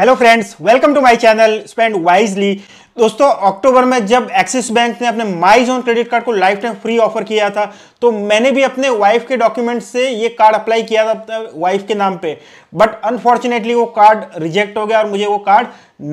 hello friends welcome to my channel spend wisely दोस्तों October में जब एक्सिस बैंक ने अपने माई जोन क्रेडिट कार्ड को लाइफ टाइम फ्री ऑफर किया था तो मैंने भी अपने वाइफ के डॉक्यूमेंट से ये कार्ड अप्लाई किया था वाइफ के नाम पे बट अनफॉर्चुनेटली वो कार्ड रिजेक्ट हो गया और मुझे वो कार्ड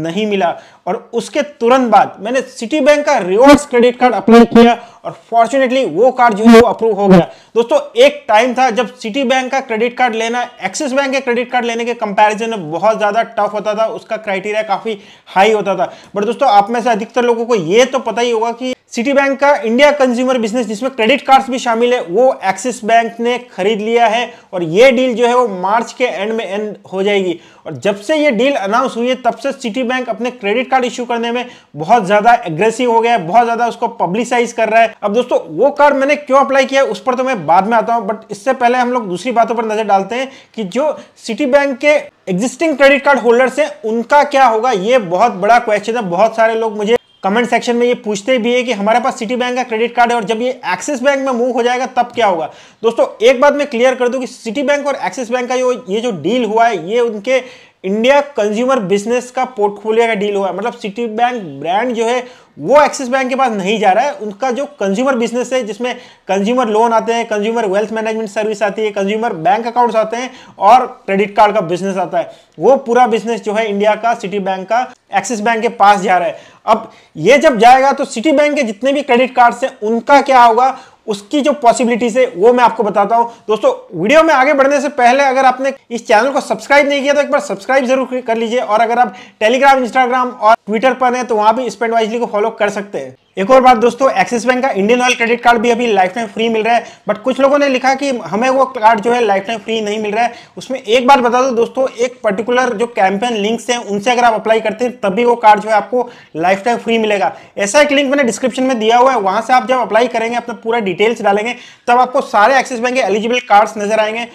नहीं मिला और उसके तुरंत बाद मैंने सिटी बैंक का रिवर्स क्रेडिट कार्ड अप्लाई किया और फॉर्चुनेटली वो कार्ड जो है वो अप्रूव हो गया दोस्तों एक टाइम था जब सिटी बैंक का क्रेडिट कार्ड लेना एक्सिस बैंक के क्रेडिट कार्ड लेने के कंपैरिजन में बहुत ज़्यादा टफ होता था उसका क्राइटेरिया काफ़ी हाई होता था बट दोस्तों आप में से अधिकतर लोगों को यह तो पता ही होगा कि सिटी बैंक का इंडिया कंज्यूमर बिजनेस जिसमें क्रेडिट कार्ड्स भी शामिल है वो एक्सिस बैंक ने खरीद लिया है और ये डील जो है वो मार्च के एंड में एंड हो जाएगी और जब से ये डील अनाउंस हुई है तब से सिटी बैंक अपने क्रेडिट कार्ड इश्यू करने में बहुत ज्यादा एग्रेसिव हो गया है बहुत ज्यादा उसको पब्लिसाइज कर रहा है अब दोस्तों वो कार्ड मैंने क्यों अप्लाई किया उस पर तो मैं बाद में आता हूं बट इससे पहले हम लोग दूसरी बातों पर नजर डालते हैं कि जो सिटी बैंक के एग्जिस्टिंग क्रेडिट कार्ड होल्डर्स हैं उनका क्या होगा ये बहुत बड़ा क्वेश्चन है बहुत सारे लोग मुझे कमेंट सेक्शन में ये पूछते भी है कि हमारे पास सिटी बैंक का क्रेडिट कार्ड है और जब ये एक्सिस बैंक में मूव हो जाएगा तब क्या होगा दोस्तों एक बात मैं क्लियर कर दूं कि सिटी बैंक और एक्सिस बैंक का जो ये जो डील हुआ है ये उनके इंडिया कंज्यूमर बिजनेस का पोर्टफोलियो का डील हुआ मतलब सिटी बैंक ब्रांड जो है वो एक्सिस बैंक के पास नहीं जा रहा है उनका जो कंज्यूमर बिजनेस है जिसमें कंज्यूमर लोन आते हैं कंज्यूमर वेल्थ मैनेजमेंट सर्विस आती है कंज्यूमर बैंक अकाउंट्स आते हैं और क्रेडिट कार्ड का बिजनेस आता है वो पूरा बिजनेस जो है इंडिया का सिटी बैंक का एक्सिस बैंक के पास जा रहा है अब ये जब जाएगा तो सिटी बैंक के जितने भी क्रेडिट कार्ड्स हैं उनका क्या होगा उसकी जो पॉसिबिलिटीज है वो मैं आपको बताता हूँ दोस्तों वीडियो में आगे बढ़ने से पहले अगर आपने इस चैनल को सब्सक्राइब नहीं किया तो एक बार सब्सक्राइब जरूर कर लीजिए और अगर आप टेलीग्राम इंस्टाग्राम और ट्विटर पर हैं तो वहाँ भी स्पेंड वाइजली को फॉलो कर सकते हैं एक और बात दोस्तों एक्सिस बैंक का इंडियन ऑयल क्रेडिट कार्ड भी अभी लाइफ टाइम फ्री मिल रहा है बट कुछ लोगों ने लिखा कि हमें वो कार्ड जो है लाइफ टाइम फ्री नहीं मिल रहा है उसमें एक बार बता दो दोस्तों एक पर्टिकुलर जो कैंपेन लिंक्स हैं उनसे अगर आप अप्लाई करते हैं तभी वो कार्ड जो है आपको लाइफ टाइम फ्री मिलेगा ऐसा एक लिंक मैंने डिस्क्रिप्शन में दिया हुआ है वहाँ से आप जब अप्लाई करेंगे अपना पूरा डिटेल्स डालेंगे तब आपको सारे एक्सिस बैंक के एलिजिबल कार्ड्स नजर आएंगे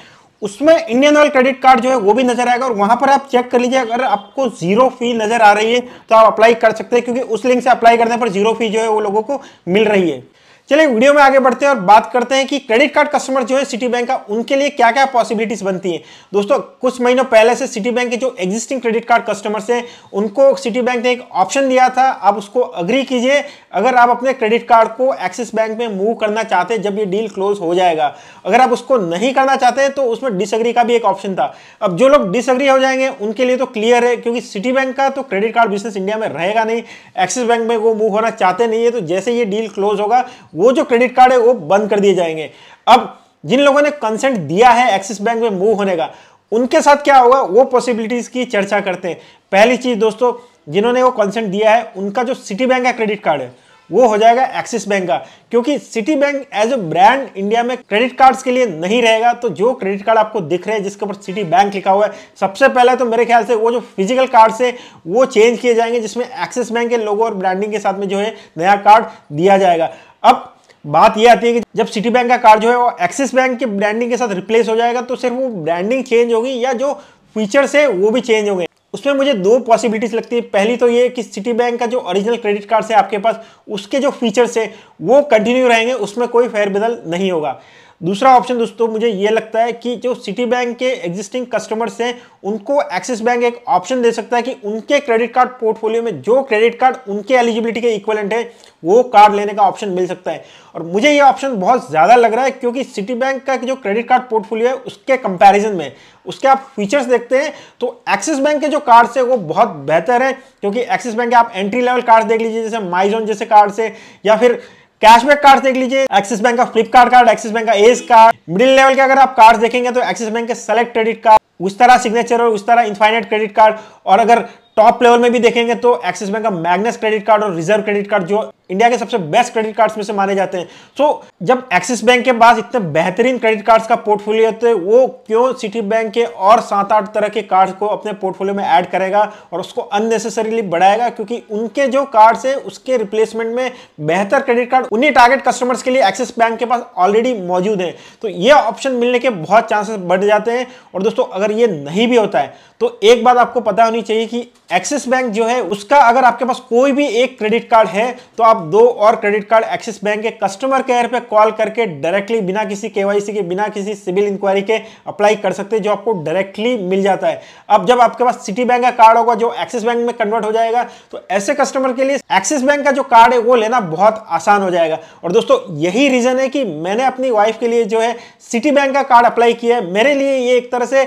उसमें इंडियन ऑयल क्रेडिट कार्ड जो है वो भी नजर आएगा और वहां पर आप चेक कर लीजिए अगर आपको जीरो फी नजर आ रही है तो आप अप्लाई कर सकते हैं क्योंकि उस लिंक से अप्लाई करने पर जीरो फी जो है वो लोगों को मिल रही है चलिए वीडियो में आगे बढ़ते हैं और बात करते हैं कि क्रेडिट कार्ड कस्टमर जो है सिटी बैंक का उनके लिए क्या क्या पॉसिबिलिटीज बनती हैं दोस्तों कुछ महीनों पहले से सिटी बैंक के जो एग्जिस्टिंग क्रेडिट कार्ड कस्टमर्स हैं उनको सिटी बैंक ने एक ऑप्शन दिया था आप उसको अग्री कीजिए अगर आप अपने क्रेडिट कार्ड को एक्सिस बैंक में मूव करना चाहते हैं जब ये डील क्लोज हो जाएगा अगर आप उसको नहीं करना चाहते तो उसमें डिसअग्री का भी एक ऑप्शन था अब जो लोग डिसअग्री हो जाएंगे उनके लिए तो क्लियर है क्योंकि सिटी बैंक का तो क्रेडिट कार्ड बिजनेस इंडिया में रहेगा नहीं एक्सिस बैंक में वो मूव होना चाहते नहीं है तो जैसे ये डील क्लोज होगा वो जो क्रेडिट कार्ड है वो बंद कर दिए जाएंगे अब जिन लोगों ने कंसेंट दिया है एक्सिस बैंक में मूव होने का उनके साथ क्या होगा वो पॉसिबिलिटीज की चर्चा करते हैं पहली चीज दोस्तों जिन्होंने वो कंसेंट दिया है उनका जो सिटी बैंक का क्रेडिट कार्ड है वो हो जाएगा एक्सिस बैंक का क्योंकि Citibank as a brand India में क्रेडिट कार्ड्स के लिए नहीं रहेगा तो जो क्रेडिट कार्ड आपको दिख रहे हैं जिसके ऊपर सिटी बैंक लिखा हुआ है सबसे पहले तो मेरे ख्याल से वो जो फिजिकल कार्ड है वो चेंज किए जाएंगे जिसमें एक्सिस बैंक के लोगों और ब्रांडिंग के साथ में जो है नया कार्ड दिया जाएगा अब बात यह आती है कि जब सिटी बैंक का कार्ड जो है वो एक्सिस बैंक के ब्रांडिंग के साथ रिप्लेस हो जाएगा तो सिर्फ वो ब्रांडिंग चेंज होगी या जो फीचर्स है वो भी चेंज होंगे उसमें मुझे दो पॉसिबिलिटीज लगती है पहली तो ये कि सिटी बैंक का जो ओरिजिनल क्रेडिट कार्ड है आपके पास उसके जो फीचर्स है वो कंटिन्यू रहेंगे उसमें कोई फेरबदल नहीं होगा दूसरा ऑप्शन दोस्तों मुझे ये लगता है कि जो सिटी बैंक के एग्जिस्टिंग कस्टमर्स हैं उनको एक्सिस बैंक एक ऑप्शन दे सकता है कि उनके क्रेडिट कार्ड पोर्टफोलियो में जो क्रेडिट कार्ड उनके एलिजिबिलिटी के इक्वलेंट है वो कार्ड लेने का ऑप्शन मिल सकता है और मुझे ये ऑप्शन बहुत ज़्यादा लग रहा है क्योंकि सिटी बैंक का जो क्रेडिट कार्ड पोर्टफोलियो है उसके कंपेरिजन में उसके आप फीचर्स देखते हैं तो एक्सिस बैंक के जो कार्ड्स है वो बहुत बेहतर है क्योंकि एक्सिस बैंक के आप एंट्री लेवल कार्ड देख लीजिए जैसे माइजोन जैसे कार्ड से या फिर कैशबैक कार्ड देख लीजिए एक्सिस बैंक का फ्लिपकार्ड कार्ड एक्सिस बैंक का एस कार्ड मिडिल लेवल के अगर आप कार्ड देखेंगे तो एक्सिस बैंक के सेलेक्ट क्रेडिट कार्ड उस तरह सिग्नेचर और उस तरह इन्फाइनेट क्रेडिट कार्ड और अगर टॉप लेवल में भी देखेंगे तो एक्सिस बैंक का मैग्नस क्रेडिट कार्ड और रिजर्व क्रेडिट कार्ड जो इंडिया के सबसे बेस्ट क्रेडिट कार्ड्स में से माने जाते हैं सो so, जब एक्सिस बैंक के पास इतने बेहतरीन क्रेडिट कार्ड्स का पोर्टफोलियो होते हैं वो क्यों सिटी बैंक के और सात आठ तरह के कार्ड्स को अपने पोर्टफोलियो में ऐड करेगा और उसको अननेसेसरीली बढ़ाएगा क्योंकि उनके जो कार्ड्स है उसके रिप्लेसमेंट में बेहतर क्रेडिट कार्ड उन्हीं टारगेट कस्टमर्स के लिए एक्सिस बैंक के पास ऑलरेडी मौजूद है तो ये ऑप्शन मिलने के बहुत चांसेस बढ़ जाते हैं और दोस्तों अगर ये नहीं भी होता है तो एक बात आपको पता होनी चाहिए कि एक्सिस बैंक जो है उसका अगर आपके पास कोई भी एक क्रेडिट कार्ड है तो आप दो और क्रेडिट कार्ड एक्सिस बैंक के कस्टमर केयर पे कॉल करके डायरेक्टली बिना किसी केवाईसी के बिना किसी सिविल इंक्वायरी के अप्लाई कर सकते हैं जो आपको डायरेक्टली मिल जाता है अब जब आपके पास सिटी बैंक का कार्ड होगा जो एक्सिस बैंक में कन्वर्ट हो जाएगा तो ऐसे कस्टमर के लिए एक्सिस बैंक का जो कार्ड है वो लेना बहुत आसान हो जाएगा और दोस्तों यही रीजन है कि मैंने अपनी वाइफ के लिए जो है सिटी बैंक का कार्ड अप्लाई किया है मेरे लिए ये एक तरह से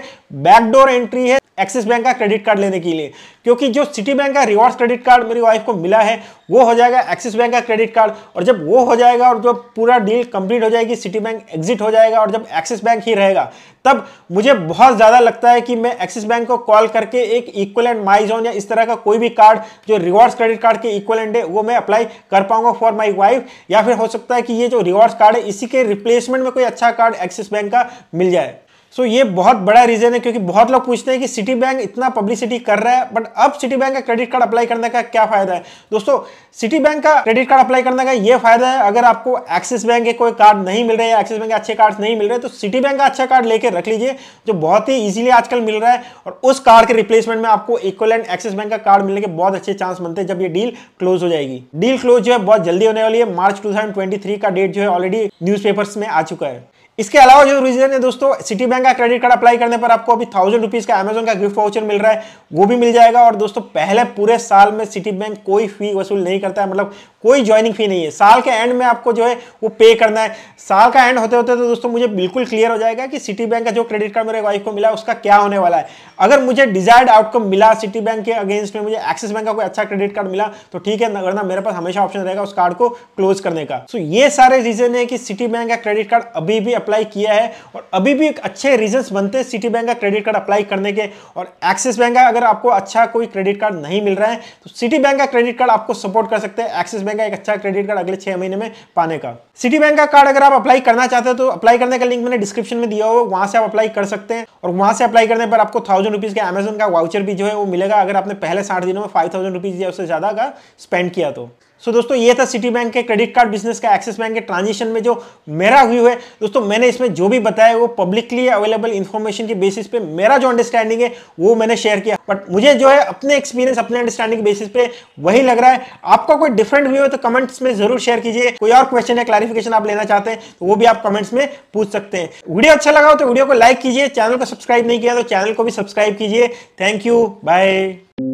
बैकडोर एंट्री है एक्सिस बैंक का क्रेडिट कार्ड लेने के लिए क्यों क्योंकि जो सिटी बैंक का रिवॉर्ड क्रेडिट कार्ड मेरी वाइफ को मिला है वो हो जाएगा एक्सिस बैंक का क्रेडिट कार्ड और जब वो हो जाएगा और जब पूरा डील कंप्लीट हो जाएगी सिटी बैंक एग्जिट हो जाएगा और जब एक्सिस बैंक ही रहेगा तब मुझे बहुत ज़्यादा लगता है कि मैं एक्सिस बैंक को कॉल करके एक इक्वल एंड माई जोन या इस तरह का कोई भी कार्ड जो रिवॉर्ड्स क्रेडिट कार्ड के इक्वल एंड है वो मैं अप्लाई कर पाऊंगा फॉर माई वाइफ या फिर हो सकता है कि ये जो रिवॉर्ड्स कार्ड है इसी के रिप्लेसमेंट में कोई अच्छा कार्ड एक्सिस बैंक का मिल जाए सो ये बहुत बड़ा रीजन है क्योंकि बहुत लोग पूछते हैं कि सिटी बैंक इतना पब्लिसिटी कर रहा है बट अब सिटी बैंक का क्रेडिट कार्ड अप्लाई करने का क्या फायदा है दोस्तों सिटी बैंक का क्रेडिट कार्ड अप्लाई करने का ये फायदा है अगर आपको एक्सिस बैंक के कोई कार्ड नहीं मिल रहे हैं एक्सिस बैंक के अच्छे कार्ड नहीं मिल रहे तो सिटी बैंक का अच्छा कार्ड लेकर रख लीजिए जो बहुत ही ईजिली आजकल मिल रहा है और उस कार्ड के रिप्लेसमेंट में आपको इक्वलेंट एक्सिस बैंक का कार्ड मिलने के बहुत अच्छे चांस बनते हैं जब ये डील क्लोज हो जाएगी डील क्लोज जो है बहुत जल्दी होने वाली है मार्च टू का डेट जो है ऑलरेडी न्यूज में आ चुका है इसके अलावा जो रीजन है दोस्तों सिटी बैंक का क्रेडिट कार्ड अप्लाई करने पर आपको अभी थाउजेंड रुपीज़ का अमेजोन का गिफ्ट वाउचर मिल रहा है वो भी मिल जाएगा और दोस्तों पहले पूरे साल में सिटी बैंक कोई फी वसूल नहीं करता है मतलब कोई ज्वाइनिंग फी नहीं है साल के एंड में आपको जो है वो पे करना है साल का एंड होते होते तो दोस्तों मुझे बिल्कुल क्लियर हो जाएगा कि सिटी बैंक का जो क्रेडिट कार्ड मेरे वाइफ को मिला उसका क्या होने वाला है अगर मुझे डिजायर्ड आउटकम मिला सिटी बैंक के अगेंस्ट में मुझे एक्सिस बैंक का कोई अच्छा क्रेडिट कार्ड मिला तो ठीक है अगर मेरे पास हमेशा ऑप्शन रहेगा उस कार्ड को क्लोज करने का सो ये सारे रीजन है कि सिटी बैंक का क्रेडिट कार्ड अभी भी अप्लाई किया है और अभी भी अच्छे रीजन बनते हैं सिटी बैंक का क्रेडिट कार्ड अप्लाई करने के और एक्सिस बैंक का अगर आपको अच्छा कोई क्रेडिट कार्ड नहीं मिल रहा है तो सिटी बैंक का क्रेडिट कार्ड आपको सपोर्ट कर सकते हैं एक्सिस बैंक देगा एक अच्छा क्रेडिट कार्ड अगले छह महीने में पाने का सिटी बैंक का कार्ड अगर आप अप्लाई करना चाहते हो तो अप्लाई करने का लिंक मैंने डिस्क्रिप्शन में दिया हो वहां से आप अप्लाई कर सकते हैं और वहां से अप्लाई करने पर आपको थाउजेंड रुपीज का अमेजन का वाउचर भी जो है वो मिलेगा अगर आपने पहले साठ दिनों में फाइव थाउजेंड रुपीज या उससे ज्यादा का स्पेंड किया तो सो so, दोस्तों ये था सिटी बैंक के क्रेडिट कार्ड बिजनेस का एक्सिस बैंक के ट्रांजेक्शन में जो मेरा व्यू है दोस्तों मैंने इसमें जो भी बताया वो पब्लिकली अवेलेबल इन्फॉर्मेशन के बेसिस पे मेरा जो अंडरस्टैंडिंग है वो मैंने शेयर किया बट मुझे जो है अपने एक्सपीरियंस अपने अंडरस्टैंडिंग के बेसिस पे वही लग रहा है आपका कोई डिफरेंट व्यू है तो कमेंट्स में जरूर शेयर कीजिए कोई और क्वेश्चन या क्लारिफिकेशन आप लेना चाहते हैं तो वो भी आप कमेंट्स में पूछ सकते हैं वीडियो अच्छा लगा हो तो वीडियो को लाइक कीजिए चैनल को सब्सक्राइब नहीं किया तो चैनल को भी सब्सक्राइब कीजिए थैंक यू बाय